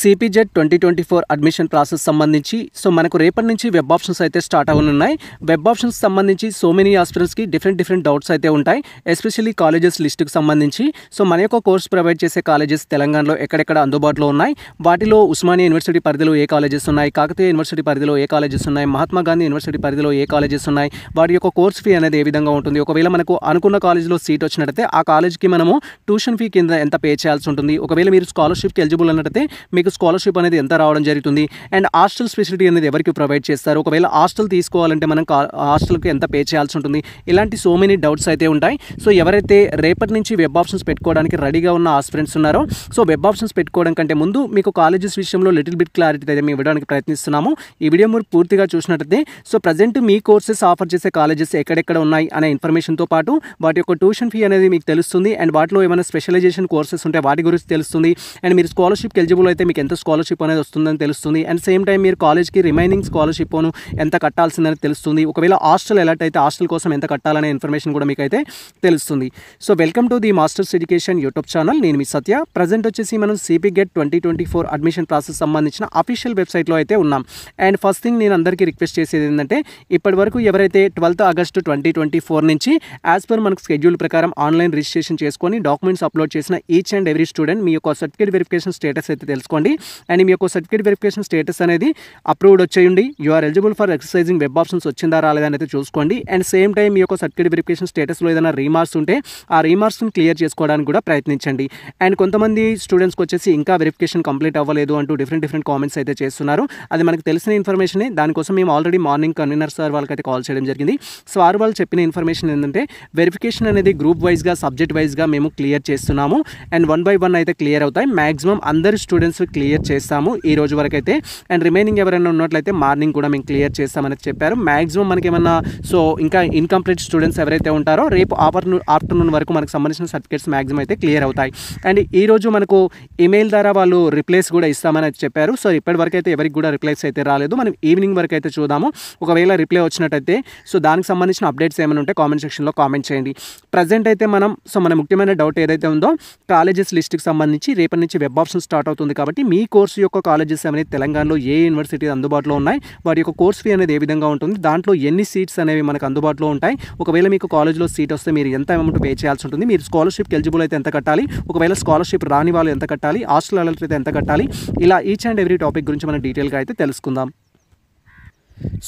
CPZ twenty twenty four admission process సంబంధించి so మనకు రేపటి నుంచి వెబ్ ఆప్షన్స్ అయితే స్టార్ట్ అవ్వనున్నాయి వెబ్ ఆప్షన్స్ సంబంధించి సో మెనీ ఆస్పిరెంట్స్కి డిఫరెంట్ డిఫరెంట్ డౌట్స్ అయితే ఉంటాయి ఎస్పెషల్లీ కాలేజెస్ లిస్టుకు సంబంధించి సో మన యొక్క కోర్స్ ప్రొవైడ్ చేసే కాలేజెస్ తెలంగాణలో ఎక్కడెక్కడ అందుబాటులో ఉన్నాయి వాటిలో ఉస్మానియా యూనివర్సిటీ పరిధిలో ఏ కాలేజెస్ ఉన్నాయి కాకతీయ యూనివర్సిటీ పరిధిలో ఏ కాలేజెస్ ఉన్నాయి మహాత్మా గాంధీ యూనివర్సిటీ పరిధిలో ఏ కాలేజెస్ ఉన్నాయి వాటి యొక్క కోర్స్ ఫీ అనేది ఏ విధంగా ఉంటుంది ఒకవేళ మనకు అనుకున్న కాలేజ్లో సీట్ వచ్చినట్టయితే ఆ కాలేజ్కి మనము ట్యూషన్ ఫీ కింద ఎంత పే చేయాల్సి ఉంటుంది ఒకవేళ మీరు స్కాలర్షిప్కి ఎలిజిబుల్ అన్నట్టయితే మీకు మీకు స్కాలర్షిప్ అనేది ఎంత రావడం జరుగుతుంది అండ్ హాస్టల్స్ ఫెసిలిటీ అనేది ఎవరికి ప్రొవైడ్ చేస్తారు ఒకవేళ హాస్టల్ తీసుకోవాలంటే మనం హాస్టల్కి ఎంత పే చేయాల్సి ఉంటుంది ఇలాంటి సో మెనీ డౌట్స్ అయితే ఉంటాయి సో ఎవరైతే రేపటి నుంచి వెబ్ ఆప్షన్స్ పెట్టుకోవడానికి రెడీగా ఉన్న ఆస్పిరెంట్స్ ఉన్నారో సో వెబ్ ఆప్షన్స్ పెట్టుకోవడం కంటే ముందు మీకు కాలేజెస్ విషయంలో లిటిల్ బిట్ క్లారిటీ అయితే మేము ఇవ్వడానికి ప్రయత్నిస్తున్నాము ఈ వీడియో మీరు పూర్తిగా చూసినట్లయితే సో ప్రజెంట్ మీ కోర్సెస్ ఆఫర్ చేసే కాలేజెస్ ఎక్కడెక్కడ ఉన్నాయి అనే ఇన్ఫర్మేషన్తో పాటు వాటి యొక్క ట్యూషన్ ఫీ అనేది మీకు తెలుస్తుంది అండ్ వాటిలో ఏమైనా స్పెషలైజేషన్ కోర్సెస్ ఉంటే వాటి గురించి తెలుస్తుంది అండ్ మీరు స్కాలర్షిప్ ఎలిజిబుల్ అయితే మీకు మీకు ఎంత స్కాలర్షిప్ అనేది వస్తుందని తెలుస్తుంది అండ్ సేమ్ టైం మీరు కాలేజ్కి రిమైనింగ్ స్కాలర్షిప్ను ఎంత కట్టాల్సిందని తెలుస్తుంది ఒకవేళ హాస్టల్ ఎలాట్ అయితే హాస్టల్ కోసం ఎంత కట్టాలనే ఇన్ఫర్మేషన్ కూడా మీకు అయితే తెలుస్తుంది so welcome to the Masters Education YouTube channel నేను మీ సత్య ప్రజెంట్ వచ్చేసి మనం CP GET twenty twenty four admission process సంబంధించిన అఫీషియల్ వెబ్సైట్లో అయితే ఉన్నాం అండ్ ఫస్ట్ థింగ్ నేను అందరికీ రిక్వెస్ట్ చేసేది ఏంటంటే ఇప్పటి వరకు ఎవరైతే twelfth August twenty twenty four నుంచి యాజ్ పర్ మనకు షెడ్యూల్ ప్రకారం ఆన్లైన్ రిజిస్ట్రేషన్ చేసుకొని డాక్యుమెంట్స్ అప్లోడ్ చేసిన ఈచ్ అండ్ ఎవరీ స్టూడెంట్ మీ యొక్క సర్టిఫికేట్ వెరిఫికేషన్ స్టేటస్ అయితే తెలుసుకోండి చేసుకోండి అండ్ మీ యొక్క సర్టిఫికేట్ వెరిఫికేషన్ స్టేటస్ అనేది అప్రూవ్డ్ వచ్చేయండి you are eligible for exercising web options వచ్చిందా రాలేదని అయితే చూసుకోండి అండ్ సేమ్ టైం మీ యొక్క సర్టిఫికేట్ వెరిఫికేషన్ స్టేటస్లో ఏదైనా రీమార్క్స్ ఉంటే ఆ రీమార్క్స్ని క్లియర్ చేసుకోవడానికి కూడా ప్రయత్నించండి అండ్ కొంతమంది స్టూడెంట్స్కి వచ్చేసి ఇంకా వెరిఫికేషన్ కంప్లీట్ అవ్వలేదు అంటూ డిఫరెంట్ డిఫరెంట్ కామెంట్స్ అయితే చేస్తున్నారు అది మనకు తెలిసిన ఇన్ఫర్మేషన్ దానికోసం మేము ఆల్రెడీ మార్నింగ్ కన్వీనర్ సార్ వాళ్ళకైతే కాల్ చేయడం జరిగింది సో వారు వాళ్ళు చెప్పిన ఇన్ఫర్మేషన్ ఏంటంటే వెరిఫికేషన్ అనేది గ్రూప్ వైజ్గా సబ్జెక్ట్ వైజ్గా మేము క్లియర్ చేస్తున్నాము అండ్ వన్ బై వన్ అయితే క్లియర్ అవుతాయి మ్యాక్సిమం అందరు స్టూడెంట్స్ క్లియర్ చేస్తాము ఈ రోజు అయితే అండ్ రిమైనింగ్ ఎవరైనా ఉన్నట్లయితే మార్నింగ్ కూడా మేము క్లియర్ చేస్తామని చెప్పారు మ్యాక్సిమం మనకేమన్నా సో ఇంకా ఇన్కంప్లీట్ స్టూడెంట్స్ ఎవరైతే ఉంటారో రేపు ఆఫర్నూన్ ఆఫ్టర్నూన్ వరకు మనకు సంబంధించిన సర్టిఫికేట్స్ మ్యాక్సిమం అయితే క్లియర్ అవుతాయి అండ్ ఈ రోజు మనకు ఇమెయిల్ ద్వారా వాళ్ళు రిప్లైస్ కూడా ఇస్తామని చెప్పారు సో ఇప్పటి వరకు అయితే ఎవరికి కూడా రిప్లైస్ అయితే రాలేదు మనం ఈవినింగ్ వరకు అయితే చూద్దాము ఒకవేళ రిప్లై వచ్చినట్టయితే సో దానికి సంబంధించిన అప్డేట్స్ ఏమైనా ఉంటే కామెంట్ సెక్షన్లో కామెంట్ చేయండి ప్రజెంట్ అయితే మనం సో మన ముఖ్యమైన డౌట్ ఏదైతే ఉందో కాలేజెస్ లిస్ట్కి సంబంధించి రేపటి నుంచి వెబ్ ఆప్షన్ స్టార్ట్ అవుతుంది కాబట్టి మీ కోర్సు యొక్క కాలేజెస్ అనేది తెలంగాణలో ఏ యూనివర్సిటీ అందుబాటులో ఉన్నాయి వాటి యొక్క కోర్స్ ఫీ అనేది ఏ విధంగా ఉంటుంది దాంట్లో ఎన్ని సీట్స్ అనేవి మనకు అందుబాటులో ఉంటాయి ఒకవేళ మీకు కాలేజ్లో సీట్ వస్తే మీరు ఎంత అమౌంట్ పే చేయాల్సి ఉంటుంది మీరు స్కాలర్షిప్ ఎలిజిబుల్ అయితే ఎంత కట్టాలి ఒకవేళ స్కాలర్షిప్ రాని వాళ్ళు ఎంత కట్టాలి హాస్టల్ అయితే ఎంత కట్టాలి ఇలా ఈచ్ అండ్ ఎవ్రీ టాపిక్ గురించి మనం డీటెయిల్గా అయితే తెలుసుకుందాం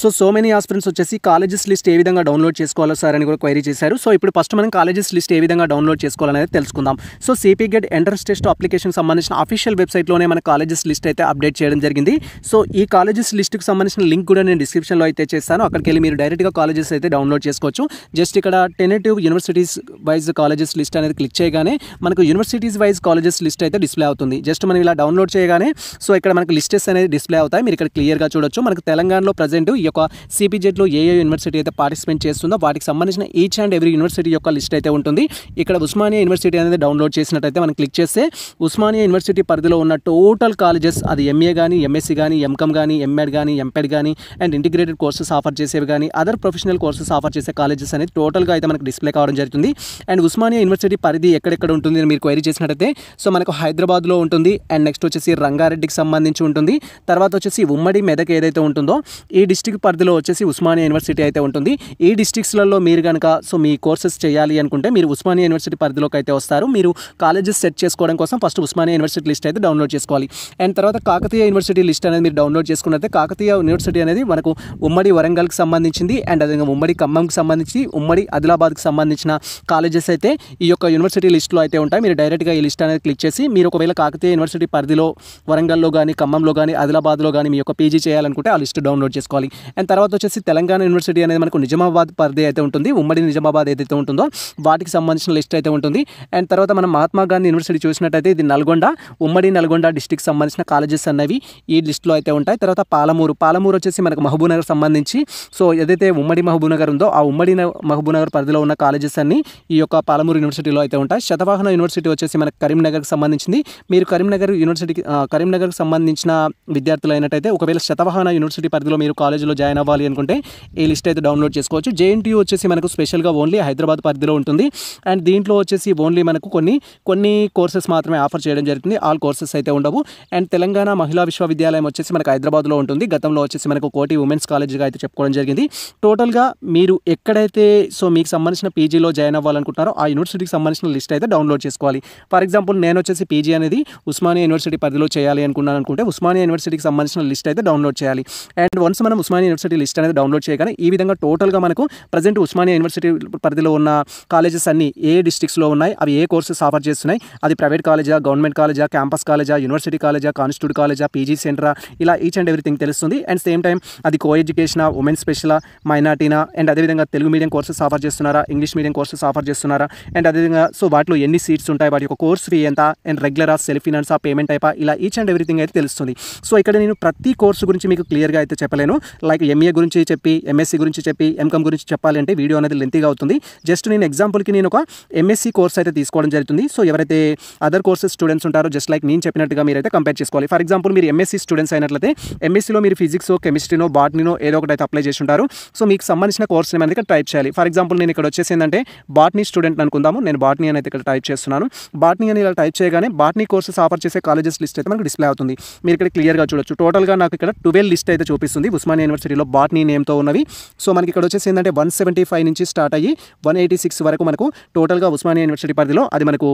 సో సో మెనీ ఆస్పిరెంట్స్ వచ్చేసి కాలేజెస్ లిస్ట్ ఏ విధంగా డౌన్లోడ్ చేసుకోవాలో సార్ అని కూడా క్వైరీ చేశారు సో ఇప్పుడు ఫస్ట్ మనం కాలేజెస్ లిస్ట్ ఏ విధంగా డౌన్లోడ్ చేసుకోవాలనేది తెలుసుకుందాం so CP GET entrance test application సంబంధించిన అఫీషియల్ వెబ్సైట్లోనే మన కాలేజెస్ లిస్ట్ అయితే అప్డేట్ చేయడం జరిగింది సో ఈ కాలేజెస్ లిస్ట్కి సంబంధించిన లింక్ కూడా నేను డిస్క్రిప్షన్లో అయితే చేస్తాను అక్కడికి వెళ్ళి మీరు డైరెక్ట్గా కాలేజెస్ అయితే డౌన్లోడ్ చేసుకోవచ్చు జస్ట్ ఇక్కడ tentative universities wise colleges list అనేది క్లిక్ చేయగానే మనకు యూనివర్సిటీస్ వైజ్ కాలేజెస్ లిస్ట్ అయితే డిస్ప్లే అవుతుంది జస్ట్ మనం ఇలా డౌన్లోడ్ చేయగానే సో ఇక్కడ మనకు లిస్టెస్ అనేది డిస్ప్లే అవుతాయి మీరు ఇక్కడ క్లియర్గా చూడొచ్చు మనకు తెలంగాణలో ప్రజెంట్ ప్రజెంట్ ఈ యొక్క సిపిజెడ్లో ఏ ఏ యూనివర్సిటీ అయితే పార్టిసిపేట్ చేస్తుందో వాటికి సంబంధించిన ఈచ్ అండ్ ఎవ్రీ యూనివర్సిటీ యొక్క లిస్ట్ అయితే ఉంటుంది ఇక్కడ ఉస్మానియా యూనివర్సిటీ అనేది డౌన్లోడ్ చేసినట్టయితే మనం క్లిక్ చేస్తే ఉస్మానియా యూనివర్సిటీ పరిధిలో ఉన్న టోటల్ కాలేజెస్ అది ఎంఏ కానీ ఎంఎస్సీ కానీ ఎంకమ్ కానీ ఎంఎడ్ కానీ ఎంపెడ్ కానీ అండ్ ఇంటిగ్రేటెడ్ కోర్సెస్ ఆఫర్ చేసేవి కానీ అదర్ ప్రొఫెషనల్ కోర్సెస్ ఆఫర్ చేసే కాలేజెస్ అనేది టోటల్గా అయితే మనకు డిస్ప్లే కావడం జరుగుతుంది అండ్ ఉస్మానియా యూనివర్సిటీ పరిధి ఎక్కడెక్కడ ఉంటుంది అని మీరు క్వైరీ చేసినట్టయితే సో మనకు హైదరాబాద్లో ఉంటుంది అండ్ నెక్స్ట్ వచ్చేసి రంగారెడ్డికి సంబంధించి ఉంటుంది తర్వాత వచ్చేసి ఉమ్మడి మెదక్ ఏదైతే ఉంటుందో ఈ డిస్టిక్ పరిధిలో వచ్చేసి ఉస్మానియా యూనివర్సిటీ అయితే ఉంటుంది ఈ డిస్టిక్స్లలో మీరు కనుక సో మీ కోర్సెస్ చేయాలి అనుకుంటే మీరు ఉస్మానియా యూనివర్సిటీ పరిధిలోకి అయితే వస్తారు మీరు కాలేజెస్ సెట్ చేసుకోవడం కోసం ఫస్ట్ ఉస్మానియా యూనివర్సిటీ లిస్ట్ అయితే డౌన్లోడ్ చేసుకోవాలి అండ్ తర్వాత కాకతీయ యూనివర్సిటీ లిస్ట్ అనేది మీరు డౌన్లోడ్ చేసుకున్నట్టే కాకతీయ యూనివర్సిటీ అనేది మనకు ఉమ్మడి వరంగల్కి సంబంధించింది అండ్ అదేవిధంగా ఉమ్మడి ఖమ్మంకి సంబంధించి ఉమ్మడి ఆదిలాబాద్కి సంబంధించిన కాలేజెస్ అయితే ఈ యొక్క యూనివర్సిటీ లిస్టులో అయితే ఉంటాయి మీరు డైరెక్ట్గా ఈ లిస్ట్ అనేది క్లిక్ చేసి మీరు ఒకవేళ కాకతీయ యూనివర్సిటీ పరిధిలో వరంగల్లో కానీ ఖమ్మంలో కానీ ఆదిలాబాద్లో కానీ మీ యొక్క పీజీ చేయాలనుకుంటే ఆ లిస్ట్ డౌన్లోడ్ చేసుకోవాలి చేసుకోవాలి అండ్ తర్వాత వచ్చేసి తెలంగాణ యూనివర్సిటీ అనేది మనకు నిజామాబాద్ పరిధి అయితే ఉంటుంది ఉమ్మడి నిజామాబాద్ ఏదైతే ఉంటుందో వాటికి సంబంధించిన లిస్ట్ అయితే ఉంటుంది అండ్ తర్వాత మనం మహాత్మా గాంధీ యూనివర్సిటీ చూసినట్టయితే ఇది నల్గొండ ఉమ్మడి నల్గొండ డిస్టిక్ సంబంధించిన కాలేజెస్ అనేవి ఈ లిస్ట్లో అయితే ఉంటాయి తర్వాత పాలమూరు పాలమూరు వచ్చేసి మనకు నగర్ సంబంధించి సో ఏదైతే ఉమ్మడి నగర్ ఉందో ఆ ఉమ్మడి మహబూబ్నగర్ పరిధిలో ఉన్న కాలేజెస్ అన్ని ఈ యొక్క పాలమూరు యూనివర్సిటీలో అయితే ఉంటాయి శతవాహన యూనివర్సిటీ వచ్చేసి మనకు కరీంనగర్కి సంబంధించింది మీరు కరీంనగర్ యూనివర్సిటీకి కరీంనగర్కి సంబంధించిన విద్యార్థులు అయినట్టయితే ఒకవేళ శతవాహన యూనివర్సిటీ పరిధిలో మీరు కాలేజ్ కాలేజీలో జాయిన్ అవ్వాలి అనుకుంటే ఈ లిస్ట్ అయితే డౌన్లోడ్ చేసుకోవచ్చు జేఎన్టీ వచ్చేసి మనకు స్పెషల్గా ఓన్లీ హైదరాబాద్ పరిధిలో ఉంటుంది అండ్ దీంట్లో వచ్చేసి ఓన్లీ మనకు కొన్ని కొన్ని కోర్సెస్ మాత్రమే ఆఫర్ చేయడం జరుగుతుంది ఆల్ కోర్సెస్ అయితే ఉండవు అండ్ తెలంగాణ మహిళా విశ్వవిద్యాలయం వచ్చేసి మనకు హైదరాబాద్లో ఉంటుంది గతంలో వచ్చేసి మనకు కోటి ఉమెన్స్ కాలేజ్గా అయితే చెప్పుకోవడం జరిగింది టోటల్గా మీరు ఎక్కడైతే సో మీకు సంబంధించిన పీజీలో జాయిన్ అవ్వాలనుకుంటున్నారో ఆ యూనివర్సిటీకి సంబంధించిన లిస్ట్ అయితే డౌన్లోడ్ చేసుకోవాలి ఫర్ ఎగ్జాంపుల్ నేను వచ్చేసి పీజీ అనేది ఉస్మానియా యూనివర్సిటీ పరిధిలో చేయాలి అనుకున్నాను అనుకుంటే ఉస్మానియా యూనివర్సిటీకి సంబంధించిన లిస్ట్ అయితే డౌన్లోడ్ చేయాలి అండ్ వన్స్ మనం ఉస్మానియా యూనివర్సిటీ లిస్ట్ అనేది డౌన్లోడ్ చేయగానే ఈ విధంగా టోటల్గా మనకు ప్రజెంట్ ఉస్మానియా యూనివర్సిటీ పరిధిలో ఉన్న కాలేజెస్ అన్ని ఏ డిస్టిక్స్లో ఉన్నాయి అవి ఏ కోర్సెస్ ఆఫర్ చేస్తున్నాయి అది ప్రైవేట్ కాలేజా గవర్నమెంట్ కాలేజా క్యాంపస్ కాలేజా యూనివర్సిటీ కాలేజా కాన్స్టిట్యూట్ కాలేజా పీజీ సెంటరా ఇలా ఈచ్ అండ్ ఎవ్రీథింగ్ తెలుస్తుంది అండ్ సేమ్ టైం అది కో ఎడ్యుకేషన్ ఉమెన్ స్పెషలా మైనార్టీనా అండ్ అదేవిధంగా తెలుగు మీడియం కోర్సెస్ ఆఫర్ చేస్తున్నారా ఇంగ్లీష్ మీడియం కోర్సెస్ ఆఫర్ చేస్తున్నారా అండ్ అదేవిధంగా సో వాటిలో ఎన్ని సీట్స్ ఉంటాయి వాటి యొక్క కోర్స్ ఫీ ఎంత అండ్ రెగ్యులరా సెల్ఫ్ ఆ పేమెంట్ టైపా ఇలా ఈచ్ అండ్ ఎవ్రీథింగ్ అయితే తెలుస్తుంది సో ఇక్కడ నేను ప్రతి కోర్సు గురించి మీకు క్లియర్గా అయితే చెప్పలేను లైక్ ఎంఏ e గురించి చెప్పి ఎంఎస్సీ గురించి చెప్పి ఎంకామ్ గురించి చెప్పాలంటే వీడియో అనేది లెంతీగా అవుతుంది జస్ట్ నేను ఎగ్జాంపుల్కి నేను ఒక ఎంఎస్సీ కోర్స్ అయితే తీసుకోవడం జరుగుతుంది సో ఎవరైతే అదర్ కోర్సెస్ స్టూడెంట్స్ ఉంటారో జస్ట్ లైక్ నేను చెప్పినట్టుగా మీరైతే కంపేర్ చేసుకోవాలి ఫర్ ఎగ్జాంపుల్ మీరు ఎంఎస్సీ స్టూడెంట్స్ అయినట్లయితే ఎంఎస్సీలో మీరు ఫిజిక్స్ కెమిస్ట్రీనో బాటనీనో ఏదో ఒకటి అయితే అప్లై చేసి ఉంటారు సో మీకు సంబంధించిన కోర్స్ నేను అనేది టైప్ చేయాలి ఫర్ ఎగ్జాంపుల్ నేను ఇక్కడ వచ్చేసి ఏంటంటే బాటనీ స్టూడెంట్ అనుకుందాము నేను బాటనీ అనేది ఇక్కడ టైప్ చేస్తున్నాను బాటనీ అని ఇలా టైప్ చేయగానే బాటనీ కోర్సెస్ ఆఫర్ చేసే కాలేజెస్ లిస్ట్ అయితే మనకు డిస్ప్లే అవుతుంది మీరు ఇక్కడ క్లియర్గా చూడొచ్చు టోటల్గా నాకు ఇక్కడ ట్వెల్వ్ లిస్ట్ అయితే చూపిస్తుంది ఉస్మానియా యూనివర్సిటీలో బాట్నీ నేమ్తో ఉన్నవి సో మనకి ఇక్కడ వచ్చేసి ఏంటంటే వన్ సెవెంటీ ఫైవ్ నుంచి స్టార్ట్ అయ్యి వన్ ఎయిటీ సిక్స్ వరకు మనకు టోటల్గా ఉస్మానియా యూనివర్సిటీ పరిధిలో అది మనకు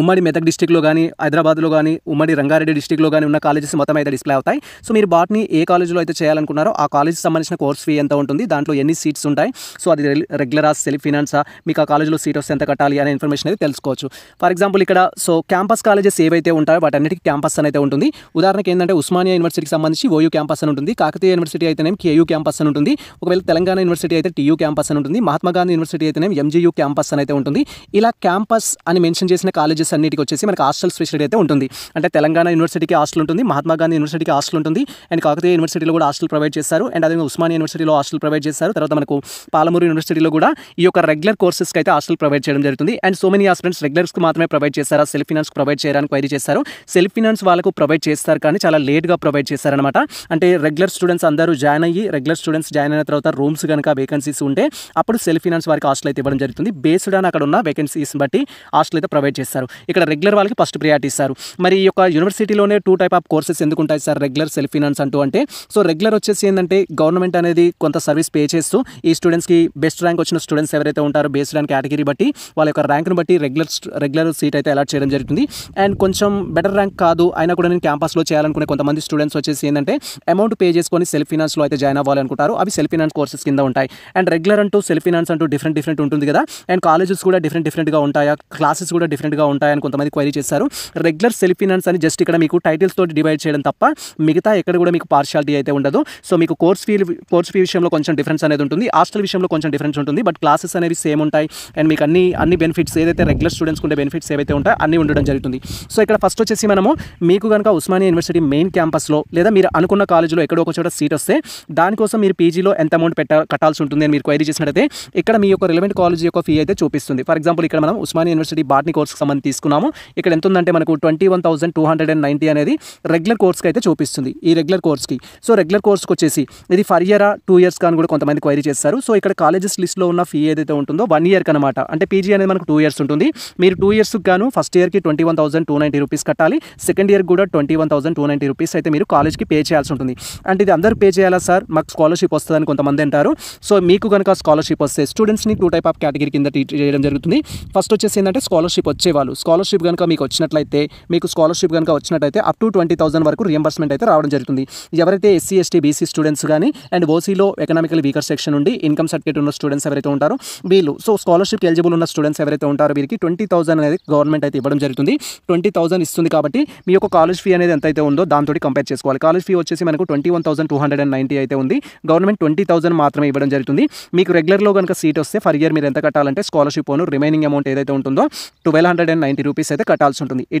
ఉమ్మడి మెదక్ డిస్టిక్లో కానీ హైదరాబాద్లో కానీ ఉమ్మడి రంగారెడ్డి డిస్టిక్లో కానీ ఉన్న కాలేజెస్ మొత్తం అయితే డిస్ప్లే అవుతాయి సో మీరు బాట్ని ఏ కాలేజ్లో అయితే చేయాలనుకున్నారో ఆ కాలేజ్ సంబంధించిన కోర్స్ ఫీ ఎంత ఉంటుంది దాంట్లో ఎన్ని సీట్స్ ఉంటాయి సో అది రెగ్యులరా సెల్ఫ్ ఫినాన్సా మీకు ఆ కాలేజ్లో సీట్ వస్తే ఎంత కట్టాలి అనే ఇన్ఫర్మేషన్ అయితే తెలుసుకోవచ్చు ఫర్ ఎగ్జాంపుల్ ఇక్కడ సో క్యాంపస్ కాలేజెస్ ఏవైతే ఉంటాయో వాటి అన్నిటికి క్యాంపస్ అని అయితే ఉంటుంది ఉదాహరణకి ఏంటంటే ఉస్మానియా యూనివర్సిటీకి సంబంధించి ఓయూ క్యాంపస్ అని ఉంటుంది కాకతీయ యూనివర్సిటీ నేను కేయూ క్యాంపస్ అని ఉంటుంది ఒకవేళ తెలంగాణ యూనివర్సిటీ అయితే టీయూ క్యాంపస్ అని ఉంటుంది మహాత్మా గాంధీ యూనివర్సిటీ నేను ఎంజీయూ క్యాంపస్ అని అయితే ఉంటుంది ఇలా క్యాంపస్ అని మెన్షన్ చేసిన కాలేజెస్ కాలేజెస్ అన్నిటికి వచ్చేసి మనకి హాస్టల్ స్పెషాలిటీ అయితే ఉంటుంది అంటే తెలంగాణ యూనివర్సిటీకి హాస్టల్ ఉంటుంది మహాత్మా గాంధీ యూనివర్సిటీకి హాస్టల్ ఉంటుంది అండ్ కాకతీయ యూనివర్సిటీలో కూడా హాస్టల్ ప్రొవైడ్ చేస్తారు అండ్ అదే ఉస్మాని యూనివర్సిటీలో హాస్టల్ ప్రొవైడ్ చేస్తారు తర్వాత మనకు పాలమూరు యూనివర్సిటీలో కూడా ఈ యొక్క రెగ్యులర్ కోర్సెస్కి అయితే హాస్టల్ ప్రొవైడ్ చేయడం జరుగుతుంది అండ్ సో మెనీ హాస్టల్స్ రెగ్యులర్స్కి మాత్రమే ప్రొవైడ్ చేస్తారా సెల్ఫ్ ఫినాన్స్ ప్రొవైడ్ చేయడానికి క్వైరీ చేస్తారు సెల్ఫ్ ఫినాన్స్ వాళ్ళకు ప్రొవైడ్ చేస్తారు కానీ చాలా లేట్గా ప్రొవైడ్ చేస్తారనమాట అంటే రెగ్యులర్ స్టూడెంట్స్ అందరూ జాయిన్ అయ్యి రెగ్యులర్ స్టూడెంట్స్ జాయిన్ అయిన తర్వాత రూమ్స్ కనుక వేకెన్సీస్ ఉంటే అప్పుడు సెల్ఫ్ ఫినాన్స్ వారికి హాస్టల్ అయితే ఇవ్వడం జరుగుతుంది బేస్డ్ అని అక్కడ ఉన్న వేకెన్సీస్ బట్టి హాస్టల్ అయితే ప్రొవైడ్ చేస్తారు ఇక్కడ రెగ్యులర్ వాళ్ళకి ఫస్ట్ ప్రియారిటీ ఇస్తారు మరి ఈ యొక్క యూనివర్సిటీలోనే టూ టైప్ ఆఫ్ కోర్సెస్ ఎందుకు ఉంటాయి సార్ రెగ్యులర్ సెల్ఫ్ ఫినాన్స్ అంటూ అంటే సో రెగ్యులర్ వచ్చేసి ఏంటంటే గవర్నమెంట్ అనేది కొంత సర్వీస్ పే చేస్తూ ఈ స్టూడెంట్స్కి బెస్ట్ ర్యాంక్ వచ్చిన స్టూడెంట్స్ ఎవరైతే ఉంటారో బేస్డ్ ఆన్ కేటగిరీ బట్టి వాళ్ళ యొక్క ర్యాంక్ను బట్టి రెగ్యులర్ రెగ్యులర్ సీట్ అయితే అలాట్ చేయడం జరుగుతుంది అండ్ కొంచెం బెటర్ ర్యాంక్ కాదు అయినా కూడా నేను క్యాంపస్లో చేయాలనుకునే కొంతమంది స్టూడెంట్స్ వచ్చేసి ఏంటంటే అమౌంట్ పే చేసుకొని సెల్ఫ్ ఫినాన్స్లో అయితే జాయిన్ అవ్వాలనుకుంటారు అవి సెల్ఫ్ ఫినాన్స్ కోర్సెస్ కింద ఉంటాయి అండ్ రెగ్యులర్ అంటూ సెల్ఫ్ ఫినాన్స్ అంటూ డిఫరెంట్ డిఫరెంట్ ఉంటుంది కదా అండ్ కాలేజెస్ కూడా డిఫరెంట్ డిఫరెంట్గా ఉంటాయా క్లాసెస్ కూడా డిఫరెంట్గా ఉంటాయని కొంతమంది క్వైరీ చేశారు రెగ్యులర్ సెల్ఫ్ అని జస్ట్ ఇక్కడ మీకు టైటిల్స్ తోటి డివైడ్ చేయడం తప్ప మిగతా ఎక్కడ కూడా మీకు పార్షాలిటీ అయితే ఉండదు సో మీకు కోర్స్ ఫీ కోర్స్ ఫీ విషయంలో కొంచెం డిఫరెన్స్ అనేది ఉంటుంది హాస్టల్ విషయంలో కొంచెం డిఫరెన్స్ ఉంటుంది బట్ క్లాసెస్ అనేవి సేమ్ ఉంటాయి అండ్ మీకు అన్ని అన్ని బెనిఫిట్స్ ఏదైతే రెగ్యులర్ స్టూడెంట్స్ ఉండే బెనిఫిట్స్ ఏవైతే ఉంటాయి అన్ని ఉండడం జరుగుతుంది సో ఇక్కడ ఫస్ట్ వచ్చేసి మనము మీకు కనుక ఉస్మానియా యూనివర్సిటీ మెయిన్ క్యాంపస్లో లేదా మీరు అనుకున్న కాలేజీలో ఎక్కడో ఒక చోట సీట్ వస్తే దానికోసం మీరు పీజీలో ఎంత అమౌంట్ పెట్ట కట్టాల్సి ఉంటుంది అని మీరు క్వైరీ చేసినట్టయితే ఇక్కడ మీ యొక్క రిలవెంట్ కాలేజీ యొక్క ఫీ అయితే చూపిస్తుంది ఫర్ ఎగ్జాంపుల్ ఇక్కడ మనం ఉస్మానియా యూనివర్సిటీ బాటిని కోర్స్కి సంబంధించి తీసుకున్నాము ఇక్కడ ఎంత ఉందంటే మనకు twenty one thousand two hundred and ninety అనేది రెగ్యులర్ కోర్స్కి అయితే చూపిస్తుంది ఈ రెగ్యులర్ కోర్స్కి సో రెగ్యులర్ కోర్స్కి వచ్చేసి ఇది ఫర్ ఇయర్ టూ ఇయర్స్ కానీ కూడా కొంతమంది క్వైరీ చేస్తారు సో ఇక్కడ కాలేజెస్ లిస్ట్లో ఉన్న ఫీ ఏదైతే ఉంటుందో వన్ ఇయర్కి అనమాట అంటే పీజీ అనేది మనకు టూ ఇయర్స్ ఉంటుంది మీరు టూ ఇయర్స్కి గాను ఫస్ట్ ఇయర్కి twenty one thousand two ninety rupees కట్టాలి సెకండ్ ఇయర్ కూడా twenty one thousand two ninety rupees అయితే మీరు కాలేజ్కి పే చేయాల్సి ఉంటుంది అంటే ఇది అందరూ పే చేయాలా సార్ మాకు స్కాలర్షిప్ వస్తుందని కొంతమంది అంటారు సో మీకు కనుక స్కాలర్షిప్ వస్తే స్టూడెంట్స్ని టూ టైప్ ఆఫ్ కేటగిరీ కింద ట్రీట్ చేయడం జరుగుతుంది ఫస్ట్ వచ్చేసి ఏంటంటే స్కాలర్షిప్ వచ్చేవాళ్ళు స్కాలర్షిప్ కనుక మీకు వచ్చినట్లయితే మీకు స్కాలర్షిప్ కనుక వచ్చినట్లయితే అప్ టు ట్వంటీ థౌసండ్ వరకు రియంబర్స్మెంట్ అయితే రావడం జరుగుతుంది ఎవరైతే ఎస్సీ ఎస్టీ బీసీ స్టూడెంట్స్ కానీ అండ్ ఓసీలో ఎకనామికల్ వీకర్ సెక్షన్ నుండి ఇన్కమ్ సర్టిఫికేట్ ఉన్న స్టూడెంట్స్ ఎవరైతే ఉంటారో వీళ్ళు సో స్కాలర్షిప్ ఎలిజిబుల్ ఉన్న స్టూడెంట్స్ ఎవరైతే ఉంటారో వీరికి ట్వంటీ అనేది గవర్నమెంట్ అయితే ఇవ్వడం జరుగుతుంది ట్వంటీ ఇస్తుంది కాబట్టి మీ యొక్క కాలేజ్ ఫీ అనేది ఎంత అయితే ఉందో దాంతో కంపేర్ చేసుకోవాలి కాలేజ్ ఫీ వచ్చేసి మనకు twenty one two hundred and ninety అయితే ఉంది గవర్నమెంట్ ట్వంటీ మాత్రమే ఇవ్వడం జరుగుతుంది మీకు రెగ్యులర్లో కనుక సీట్ వస్తే ఫర్ ఇయర్ మీరు ఎంత కట్టాలంటే స్కాలర్షిప్ ఓను రిమైనింగ్ అమౌంట్ ఏదైతే ఉంటుందో twelve hundred and ninety rupees అయితే కట్టాల్సి ఉంటుంది ఈ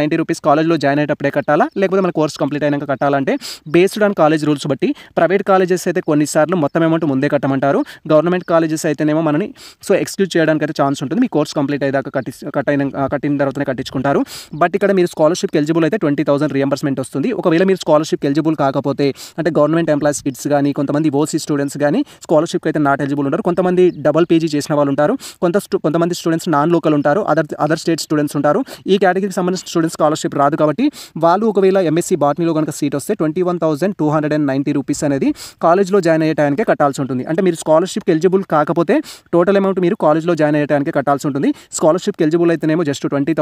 నైన్టీ రూపీస్ కాలేజ్లో జాయిన్ అయ్యేటప్పుడే కట్టాలా లేకపోతే మన కోర్స్ కంప్లీట్ అయినాక కట్టాలంటే బేస్డ్ ఆన్ కాలేజ్ రూల్స్ బట్టి ప్రైవేట్ కాలేజెస్ అయితే కొన్నిసార్లు మొత్తం అమౌంట్ ముందే కట్టమంటారు గవర్నమెంట్ కాలేజెస్ అయితేనేమో మనని సో ఎక్స్క్యూజ్ చేయడానికి అయితే ఛాన్స్ ఉంటుంది మీ కోర్స్ కంప్లీట్ అయ్యాక కట్టి కట్టిన కట్టిన తర్వాతనే కట్టించుకుంటారు బట్ ఇక్కడ మీరు స్కాలర్షిప్ ఎలిజిబుల్ అయితే ట్వంటీ థౌసండ్ రియంబర్స్మెంట్ వస్తుంది ఒకవేళ మీరు స్కాలర్షిప్ ఎలిజిబుల్ కాకపోతే అంటే గవర్నమెంట్ ఎంప్లాయీస్ కిడ్స్ కానీ కొంతమంది ఓసీ స్టూడెంట్స్ కానీ స్కాలర్షిప్ అయితే నాట్ ఎలిజిబుల్ ఉంటారు కొంతమంది డబల్ పీజీ చేసిన వాళ్ళు ఉంటారు కొంత కొంతమంది స్టూడెంట్స్ నాన్ లోకల్ ఉంటారు అదర్ అదర్ స్టేట్స్ స్టూడెంట్స్ ఉంటారు ఈ కేటగిరీకి సంబంధించిన స్టూడెంట్స్ స్కాలర్షిప్ రాదు కాబట్టి వాళ్ళు ఒకవేళ ఎంఎస్సీ బాటనీలో కనుక సీట్ వస్తే twenty one two hundred and ninety rupees అనేది కాలేజ్లో జాయిన్ అయ్యే టైంకి కట్టాల్సి ఉంటుంది అంటే మీరు స్కాలర్షిప్కి ఎలిజిబుల్ కాకపోతే టోటల్ అమౌంట్ మీరు కాలేజ్లో జాయిన్ అయ్యే టైంకి కట్టాల్సి ఉంటుంది స్కాలర్షిప్కి ఎలిజిబుల్ అయితేనేమో జస్ట్ ట్వంటీ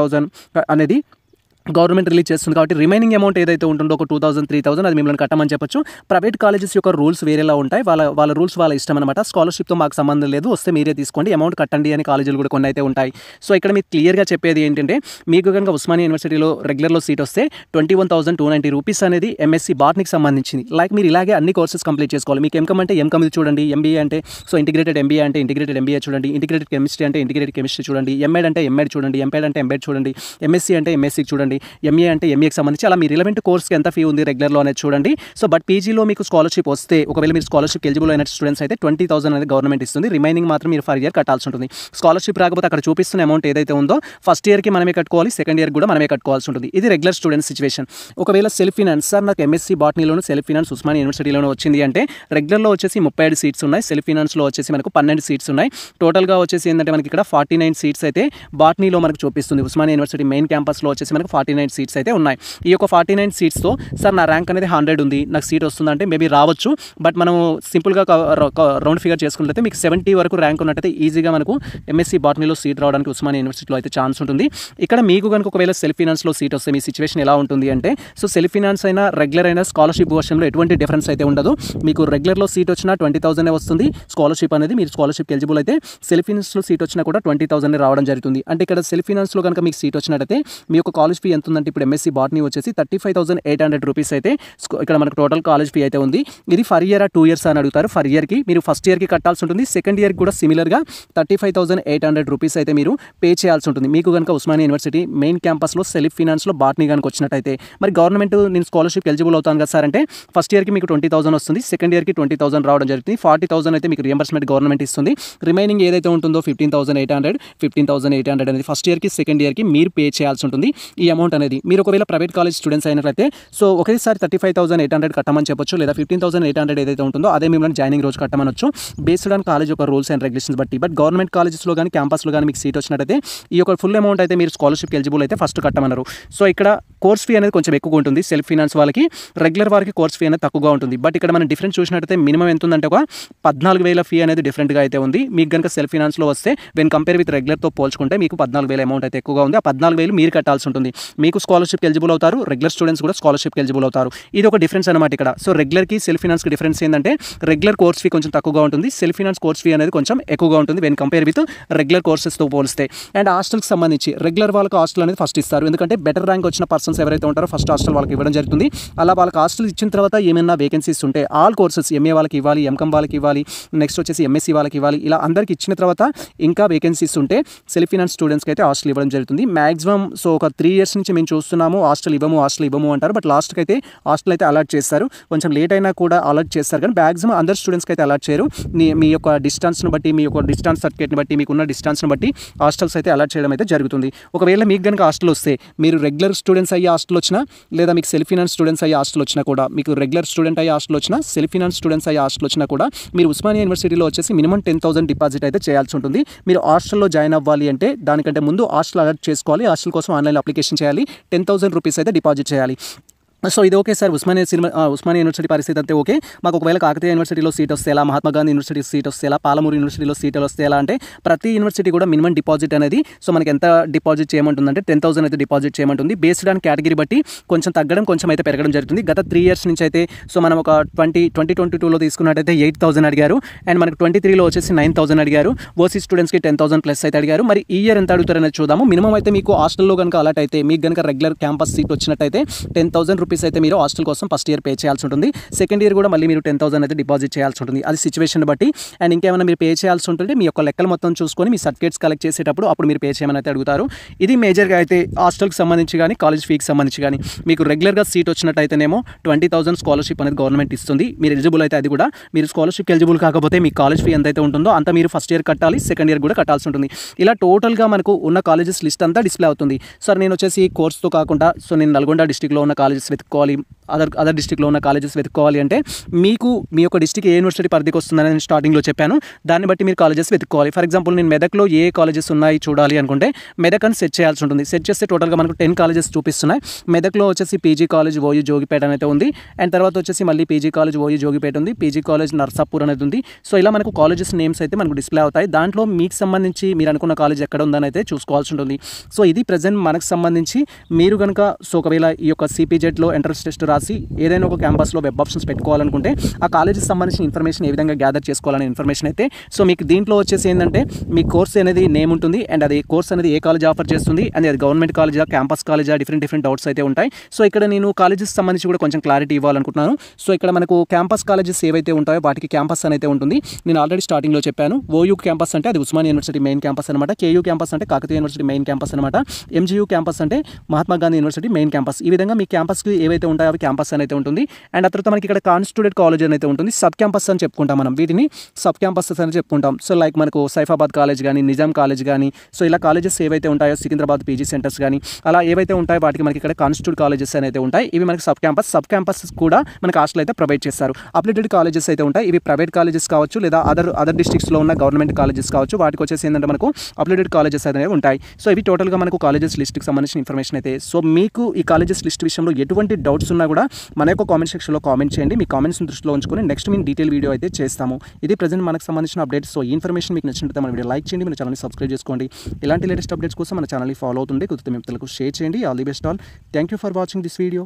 అనేది గవర్నమెంట్ రిలీజ్ చేస్తుంది కాబట్టి రిమైనింగ్ అమౌంట్ ఏదైతే ఉంటుందో ఒక టూ థౌసండ్ త్రీ థౌసండ్ అది మిమ్మల్ని కట్టమని చెప్పొచ్చు ప్రైవేట్ కాలేజెస్ యొక్క రూల్స్ వేరేలా ఉంటాయి వాళ్ళ వాళ్ళ రూల్స్ వాళ్ళ ఇష్టం అనమాట స్కాలర్షిప్తో మాకు సంబంధం లేదు వస్తే మీరే తీసుకోండి అమౌంట్ కట్టండి అని కాలేజీలు కూడా కొన్ని అయితే ఉంటాయి సో ఇక్కడ మీకు క్లియర్గా చెప్పేది ఏంటంటే మీకు కనుక ఉస్మానియా యూనివర్సిటీలో రెగ్యులర్లో సీట్ వస్తే twenty one thousand two ninety rupees అనేది ఎంఎస్సీ బార్నికి సంబంధించింది లైక్ మీరు ఇలాగే అన్ని కోర్సెస్ కంప్లీట్ చేసుకోవాలి మీకు ఎంకమ్ అంటే ఎంకమ్ చూడండి ఎంబీఏ అంటే సో ఇంటిగ్రేటెడ్ ఎంబీఏ అంటే ఇంటిగ్రేటెడ్ ఎంబీఏ చూడండి ఇంటిగ్రేటెడ్ కెమిస్ట్రీ అంటే ఇంటిగ్రేటెడ్ కెమిస్ట్రీ చూడండి ఎంఎడ్ అంటే ఎంఎడ్ చూడండి ఎంపేడ్ అంటే ఎంబెడ్ చూడండి ఎంఎస్సీ అంటే ఎంఎస్సీ చూడండి చూడండి ఎంఏ అంటే ఎంఏకి సంబంధించి అలా మీ రిలవెంట్ కోర్స్కి ఎంత ఫీ ఉంది రెగ్యులర్లో అనేది చూడండి సో బట్ పీజీలో మీకు స్కాలర్షిప్ వస్తే ఒకవేళ మీరు స్కాలర్షిప్ ఎలిజిబుల్ అయిన స్టూడెంట్స్ అయితే ట్వంటీ అనేది గవర్నమెంట్ ఇస్తుంది రిమైనింగ్ మాత్రం మీరు ఫర్ ఇయర్ కట్టాల్సి ఉంటుంది స్కాలర్షిప్ రాకపోతే అక్కడ చూపిస్తున్న అమౌంట్ ఏదైతే ఉందో ఫస్ట్ ఇయర్కి మనమే కట్టుకోవాలి సెకండ్ ఇయర్ కూడా మనమే కట్టుకోవాల్సి ఉంటుంది ఇది రెగ్యులర్ స్టూడెంట్ సిచువేషన్ ఒకవేళ సెల్ఫ్ ఫినాన్స్ సార్ నాకు ఎంఎస్సీ బాటనీలోను సెల్ఫ్ ఫినాన్స్ ఉస్మాన్ యూనివర్సిటీలోనూ వచ్చింది అంటే రెగ్యులర్లో వచ్చేసి ముప్పై ఏడు సీట్స్ ఉన్నాయి సెల్ఫ్ ఫినాన్స్లో వచ్చేసి మనకు పన్నెండు సీట్స్ ఉన్నాయి టోటల్గా వచ్చేసి ఏంటంటే మనకి ఇక్కడ ఫార్టీ నైన్ సీట్స్ అయితే బాట్నీలో మనకు చూపిస్తుంది ఉస్మాన్ యూనివర్సిటీ మెయిన్ క్యాంపస్లో వచ్చేసి మనకు ఫార్టీ నైన్ సీట్స్ అయితే ఉన్నాయి ఈ యొక్క ఫార్టీ నైన్ సీట్స్తో సార్ నా ర్యాంక్ అనేది హండ్రెడ్ ఉంది నాకు సీట్ వస్తుందంటే మేబీ రావచ్చు బట్ మనం సింపుల్గా రౌండ్ ఫిగర్ చేసుకున్నట్లయితే మీకు సెవెంటీ వరకు ర్యాంక్ ఉన్నట్టయితే ఈజీగా మనకు ఎంఎస్సీ బాటనీలో సీట్ రావడానికి ఉస్మానియా యూనివర్సిటీలో అయితే ఛాన్స్ ఉంటుంది ఇక్కడ మీకు కనుక ఒకవేళ సెల్ఫ్ ఫినాన్స్లో సీట్ వస్తే మీ సిచ్యువేషన్ ఎలా ఉంటుంది అంటే సో సెల్ఫ్ ఫినాన్స్ అయినా రెగ్యులర్ అయినా స్కాలర్షిప్ విషయంలో ఎటువంటి డిఫరెన్స్ అయితే ఉండదు మీకు రెగ్యులర్లో సీట్ వచ్చినా ట్వంటీ థౌసండే వస్తుంది స్కాలర్షిప్ అనేది మీరు స్కాలర్షిప్ ఎలిజిబుల్ అయితే సెల్ఫ్ ఫినాన్స్లో సీట్ వచ్చినా కూడా ట్వంటీ థౌసండ్ రావడం జరుగుతుంది అంటే ఇక్కడ సెల్ఫ్ ఫినాన్స్లో కనుక మీకు సీట్ వచ్చినట్టయితే మీ యొక్క కాలేజ్ ఫీ ఎంత ఉందంటే ఇప్పుడు ఎంఎస్సీ బాటనీ వచ్చేసి thirty five thousand eight hundred rupees అయితే ఇక్కడ మనకు టోటల్ కాలేజ్ ఫీ అయితే ఉంది ఇది ఫర్ ఇయర్ టూ ఇయర్స్ అని అడుగుతారు ఫర్ ఇయర్కి మీరు ఫస్ట్ ఇయర్కి కట్టాల్సి ఉంటుంది సెకండ్ ఇయర్కి కూడా సిమిలర్గా thirty five thousand eight hundred rupees అయితే మీరు పే చేయాల్సి ఉంటుంది మీకు కనుక ఉస్మానియా యూనివర్సిటీ మెయిన్ క్యాంపస్లో సెల్ఫ్ ఫినాన్స్లో బాటనీ కనుక వచ్చినట్టయితే మరి గవర్నమెంట్ నేను స్కాలర్షిప్ ఎలిజిబుల్ అవుతాను కదా సార్ అంటే ఫస్ట్ ఇయర్కి మీకు ట్వంటీ థౌసండ్ వస్తుంది సెకండ్ ఇయర్కి ట్వంటీ థౌసండ్ రావడం జరుగుతుంది ఫార్టీ థౌసండ్ అయితే మీకు రియంబర్స్మెంట్ గవర్నమెంట్ ఇస్తుంది రిమైనింగ్ ఏదైతే ఉంటుందో fifteen thousand eight hundred fifteen thousand eight hundred అనేది ఫస్ట్ ఇయర్కి సెకండ్ ఇయర్కి మీరు పే చేయాల్సి ఉంటుంది ఈ అమౌంట్ అమౌంట్ అనేది మీరు ఒకవేళ ప్రైవేట్ కాలేజ్ స్టూడెంట్స్ అయినట్లయితే సో ఒకేసారి thirty five thousand eight hundred కట్టమని చెప్పొచ్చు లేదా ఫిఫ్టీన్ థౌసండ్ ఎయిట్ హండ్రెడ్ ఏదైతే ఉంటుందో అదే మిమ్మల్ని జాయినింగ్ రోజు కట్టమనొచ్చు బేస్డ్ ఆన్ కాలేజ్ ఒక రూల్స్ అండ్ రెగ్యులేషన్స్ బట్టి బట్ గవర్నమెంట్ కాలేజెస్లో కానీ క్యాంపస్లో కానీ మీకు సీట్ వచ్చినట్టయితే ఈ యొక్క ఫుల్ అమౌంట్ అయితే మీరు స్కాలర్షిప్ ఎలిజిబుల్ అయితే ఫస్ట్ కట్టమన్నారు సో ఇక్కడ కోర్స్ ఫీ అనేది కొంచెం ఎక్కువగా ఉంటుంది సెల్ఫ్ ఫినాన్స్ వాళ్ళకి రెగ్యులర్ వారికి కోర్స్ ఫీ అనేది తక్కువగా ఉంటుంది బట్ ఇక్కడ మనం డిఫరెన్స్ చూసినట్టయితే మినిమం ఎంత ఉందంటే ఒక పద్నాలుగు వేల ఫీ అనేది డిఫరెంట్గా అయితే ఉంది మీకు కనుక సెల్ఫ్ ఫినాన్స్లో వస్తే వెన్ కంపేర్ విత్ రెగ్యులర్తో పోల్చుకుంటే మీకు పద్నాలుగు వేల అమౌంట్ అయితే ఎక్కువగా ఉంది ఆ పద్నాలుగు వేలు మీరు కట్టాల్సి ఉంటుంది మీకు స్కాలర్షిప్ ఎలిజిబుల్ అవుతారు రెగ్యులర్ స్టూడెంట్స్ కూడా స్కాలర్షిప్ ఎలిజిబుల్ అవుతారు ఇది ఒక డిఫరెన్స్ అనమాట ఇక్కడ సో రెగ్యులర్కి సెల్ఫ్ ఫినాన్స్కి డిఫరెన్స్ ఏంటంటే రెగ్యులర్ కోర్స్ ఫీ కొంచెం తక్కువగా ఉంటుంది సెల్ఫ్ ఫినాన్స్ కోర్స్ ఫీ అనేది కొంచెం ఎక్కువగా ఉంటుంది వెన్ కంపేర్ విత్ రెగ్యులర్ కోర్సెస్తో పోలిస్తే అండ్ హాస్టల్కి సంబంధించి రెగ్యులర్ వాళ్ళకి హాస్టల్ అనేది ఫస్ట్ ఇస్తారు ఎందుకంటే బెటర్ ర్యాంక్ వచ్చిన పర్సన్స్ పర్సన్స్ ఎవరైతే ఉంటారో ఫస్ట్ హాస్టల్ వాళ్ళకి ఇవ్వడం జరుగుతుంది అలా వాళ్ళకి హాస్టల్ ఇచ్చిన తర్వాత ఏమైనా వేకెన్సీస్ ఉంటే ఆల్ కోర్సెస్ ఎంఏ వాళ్ళకి ఇవ్వాలి ఎంకమ్ వాళ్ళకి ఇవ్వాలి నెక్స్ట్ వచ్చేసి ఎంఎస్సీ వాళ్ళకి ఇవ్వాలి ఇలా అందరికి ఇచ్చిన తర్వాత ఇంకా వేకెన్సీస్ ఉంటే సెల్ఫ్ ఫినాన్స్ స్టూడెంట్స్కి అయితే హాస్టల్ ఇవ్వడం జరుగుతుంది మ్యాక్సిమం సో ఒక త్రీ ఇయర్స్ నుంచి మేము చూస్తున్నాము హాస్టల్ ఇవ్వము హాస్టల్ ఇవ్వము అంటారు బట్ లాస్ట్కి అయితే హాస్టల్ అయితే అలాట్ చేస్తారు కొంచెం లేట్ అయినా కూడా అలాట్ చేస్తారు కానీ మ్యాక్సిమం అందరు స్టూడెంట్స్కి అయితే అలాట్ చేయరు మీ యొక్క డిస్టెన్స్ను బట్టి మీ యొక్క డిస్టెన్స్ సర్టిఫికేట్ని బట్టి మీకున్న డిస్టెన్స్ను బట్టి హాస్టల్స్ అయితే అలాట్ చేయడం అయితే జరుగుతుంది ఒకవేళ మీకు కనుక హాస్టల్ వస్తే మీరు రెగ్యులర్ స్టూడెంట్స్ అయ్యి అయ్యే హాస్టల్ వచ్చినా లేదా మీకు సెల్ఫ్ ఫినాన్స్ స్టూడెంట్స్ అయ్యే హాస్టల్ వచ్చినా కూడా మీకు రెగ్యులర్ స్టూడెంట్ అయ్యే హాస్టల్ వచ్చినా సెల్ఫ్ ఫినాన్స్ స్టూడెంట్స్ అయ్యే హాస్టల్ వచ్చినా కూడా మీరు ఉస్మానియా యూనివర్సిటీలో వచ్చేసి మినిమం టెన్ థౌసండ్ డిపాజిట్ అయితే చేయాల్సి ఉంటుంది మీరు హాస్టల్లో జాయిన్ అవ్వాలి అంటే దానికంటే ముందు హాస్టల్ అలర్ట్ చేసుకోవాలి హాస్టల్ కోసం ఆన్లైన్ అప్లికేషన్ చేయాలి టెన్ థౌసండ్ రూపీస్ అయితే డిపాజిట్ చేయాలి సో ఇది ఓకే సార్ ఉస్మానియా సినిమా ఉస్మానియా యూనివర్సిటీ పరిస్థితి అంతే ఓకే మాకు ఒకవేళ కాకతీయ యూనివర్సిటీలో సీట్ వస్తే ఎలా మహాత్మా గాంధీ యూనివర్సిటీ సీట్ వస్తే ఎలా పాలమూరు యూనివర్సిటీలో సీట్లు వస్తే ఎలా అంటే ప్రతి యూనివర్సిటీ కూడా మినిమం డిపాజిట్ అనేది సో మనకి ఎంత డిపాజిట్ చేయమంటుందంటే టెన్ థౌసండ్ అయితే డిపాజిట్ చేయమంటుంది బేస్డ్ ఆన్ కేటగిరీ బట్టి కొంచెం తగ్గడం కొంచెం అయితే పెరగడం జరుగుతుంది గత త్రీ ఇయర్స్ నుంచి అయితే సో మనం ఒక ట్వంటీ ట్వంటీ ట్వంటీ టూలో తీసుకున్నట్టయితే ఎయిట్ థౌసండ్ అడిగారు అండ్ మనకు ట్వంటీ త్రీలో వచ్చేసి నైన్ థౌసండ్ అడిగారు ఓసీ స్టూడెంట్స్కి టెన్ థౌసండ్ ప్లస్ అయితే అడిగారు మరి ఈ ఇయర్ ఎంత అడుగుతారనేది చూద్దాము మినిమం అయితే మీకు హాస్టల్లో కనుక అలాట్ అయితే మీకు కనుక రెగ్యులర్ క్యాంపస్ సీట్ వచ్చినట్టయితే టెన్ థౌసండ్ రూపీస్ రూపీస్ అయితే మీరు హాస్టల్ కోసం ఫస్ట్ ఇయర్ పే చేయాల్సి ఉంటుంది సెకండ్ ఇయర్ కూడా మళ్ళీ మీరు టెన్ థౌసండ్ అయితే డిపాజిట్ చేయాల్సి ఉంటుంది అది సిచువేషన్ బట్టి అండ్ ఇంకేమైనా మీరు పే చేయాల్సి ఉంటుంటే మీ యొక్క లెక్కలు మొత్తం చూసుకొని మీ సర్టిఫికేట్స్ కలెక్ట్ చేసేటప్పుడు అప్పుడు మీరు పే చేయమని అయితే అడుగుతారు ఇది మేజర్గా అయితే హాస్టల్కి సంబంధించి కానీ కాలేజ్ ఫీకి సంబంధించి కానీ మీకు రెగ్యులర్గా సీట్ వచ్చినట్టయితేనేమో ట్వంటీ థౌసండ్ స్కాలర్షిప్ అనేది గవర్నమెంట్ ఇస్తుంది మీరు ఎలిజిబుల్ అయితే అది కూడా మీరు స్కాలర్షిప్ ఎలిజిబుల్ కాకపోతే మీ కాలేజ్ ఫీ ఎంతైతే ఉంటుందో అంత మీరు ఫస్ట్ ఇయర్ కట్టాలి సెకండ్ ఇయర్ కూడా కట్టాల్సి ఉంటుంది ఇలా టోటల్గా మనకు ఉన్న కాలేజెస్ లిస్ట్ అంతా డిస్ప్లే అవుతుంది సార్ నేను వచ్చేసి కోర్స్తో కాకుండా సో నేను నల్గొండ డిస్టిక్లో ఉన్న colleges with call him other other డిస్టిక్లో ఉన్న కాలేజెస్ వెతుక్కోవాలి అంటే మీకు మీ యొక్క డిస్టిక్ ఏ యూనివర్సిటీ పరిధికి వస్తుందని నేను స్టార్టింగ్లో చెప్పాను దాన్ని బట్టి మీరు కాలేజెస్ వెతుక్కోవాలి ఫర్ ఎగ్జాంపుల్ నేను మెదక్లో ఏ కాలేజెస్ ఉన్నాయి చూడాలి అనుకుంటే మెదక్ అని సెట్ చేయాల్సి ఉంటుంది సెట్ చేస్తే టోటల్గా మనకు టెన్ కాలేజెస్ చూపిస్తున్నాయి మెదక్లో వచ్చేసి పీజీ కాలేజ్ ఓయూ జోగిపేట అనేది ఉంది అండ్ తర్వాత వచ్చేసి మళ్ళీ పీజీ కాలేజ్ ఓయూ జోగిపేట ఉంది పీజీ కాలేజ్ నర్సాపూర్ అనేది ఉంది సో ఇలా మనకు కాలేజెస్ నేమ్స్ అయితే మనకు డిస్ప్లే అవుతాయి దాంట్లో మీకు సంబంధించి మీరు అనుకున్న కాలేజ్ ఎక్కడ ఉందని అయితే చూసుకోవాల్సి ఉంటుంది సో ఇది ప్రజెంట్ మనకు సంబంధించి మీరు కనుక సో ఒకవేళ ఈ యొక్క సిపిజెట్లో ఎంట్రన్స్ టెస్ట్ రాసి ఏదైనా ఒక క్యాంపస్లో వెబ్ ఆప్షన్స్ పెట్టుకోవాలనుకుంటే ఆ కాలేజీకి సంబంధించిన ఇన్ఫర్మేషన్ ఏ విధంగా గ్యాదర్ చేసుకోవాలనే ఇన్ఫర్మేషన్ అయితే సో మీకు దీంట్లో వచ్చేసి ఏంటంటే మీ కోర్స్ అనేది నేమ్ ఉంటుంది అండ్ అది కోర్స్ అనేది ఏ కాలేజ్ ఆఫర్ చేస్తుంది అండ్ అది గవర్నమెంట్ కాలేజా క్యాంపస్ కాలేజా డిఫరెంట్ డిఫరెంట్ డౌట్స్ అయితే ఉంటాయి సో ఇక్కడ నేను కాలేజెస్ సంబంధించి కూడా కొంచెం క్లారిటీ ఇవ్వాలనుకుంటున్నాను సో ఇక్కడ మనకు క్యాంపస్ కాలేజెస్ ఏవైతే ఉంటాయో వాటికి క్యాంపస్ అనేది ఉంటుంది నేను ఆల్రెడీ స్టార్టింగ్లో చెప్పాను ఓయూ క్యాంపస్ అంటే అది ఉస్మాన్ యూనివర్సిటీ మెయిన్ క్యాంపస్ అనమాట కేయూ క్యాంపస్ అంటే కాకతీయ యూనివర్సిటీ మెయిన్ క్యాంపస్ అనమాట ఎంజీయూ క్యాంపస్ అంటే Mahatma Gandhi university main campus ఈ విధంగా మీ క్యాంపస్కి ఏవైతే ఉంటాయో అవి క్యాంపస్ అని అయితే ఉంటుంది అండ్ తర్వాత మనకి ఇక్కడ కాన్స్టిట్యూటెడ్ కాలేజ్ అయితే ఉంటుంది సబ్ క్యాంపస్ అని చెప్పుకుంటాం మనం వీటిని సబ్ క్యాంపసెస్ అని చెప్పుకుంటాం సో లైక్ మనకు సైఫాబాద్ కాలేజ్ కానీ నిజాం కాలేజ్ కానీ సో ఇలా కాలేజెస్ ఏవైతే ఉంటాయో సికింద్రాబాద్ పీజీ సెంటర్స్ కానీ అలా ఏవైతే ఉంటాయో వాటికి మనకి ఇక్కడ కాన్స్టిట్యూట్ కాలేజెస్ అయితే ఉంటాయి ఇవి మనకి సబ్ క్యాంపస్ సబ్ క్యాంపస్ కూడా మనకి హాస్టల్ అయితే ప్రొవైడ్ చేస్తారు అప్లిటెడ్ కాలేజెస్ అయితే ఉంటాయి ఇవి ప్రైవేట్ కాలేజెస్ కావచ్చు లేదా అదర్ అదర్ డిస్ట్రిక్ట్స్లో ఉన్న గవర్నమెంట్ కాలేజెస్ కావచ్చు వాటికి వచ్చేసి ఏంటంటే మనకు అప్లిటెడ్ కాలేజెస్ అనేవి ఉంటాయి సో ఇవి టోటల్గా మనకు కాలేజెస్ లిస్ట్కి సంబంధించిన ఇన్ఫర్మేషన్ అయితే సో మీకు ఈ కాలేజెస్ లిస్ట్ విషయంలో ఎటువంటి డౌట్స్ ఉన్నా కూడా మన యొక్క కామెంట్ సెక్షన్లో కామెంట్ చేయండి మీ కామెంట్స్ని దృష్టిలో ఉంచుకొని నెక్స్ట్ మేము డీటెయిల్ వీడియో అయితే చేస్తాము ఇది ప్రజెంట్ మనకు సంబంధించిన అప్డేట్స్ సో ఈ ఇన్ఫర్మేషన్ మీకు నచ్చినట్టు మన వీడియో లైక్ చేయండి మన ఛానల్ని సబ్స్క్రైబ్ చేసుకోండి ఇలాంటి లేటెస్ట్ అప్డేట్స్ కోసం మన ఛానల్ని ఫాలో అవుతుంది కొద్దిగా మిమ్మల్ని షేర్ చేయండి all the best all thank you for watching this video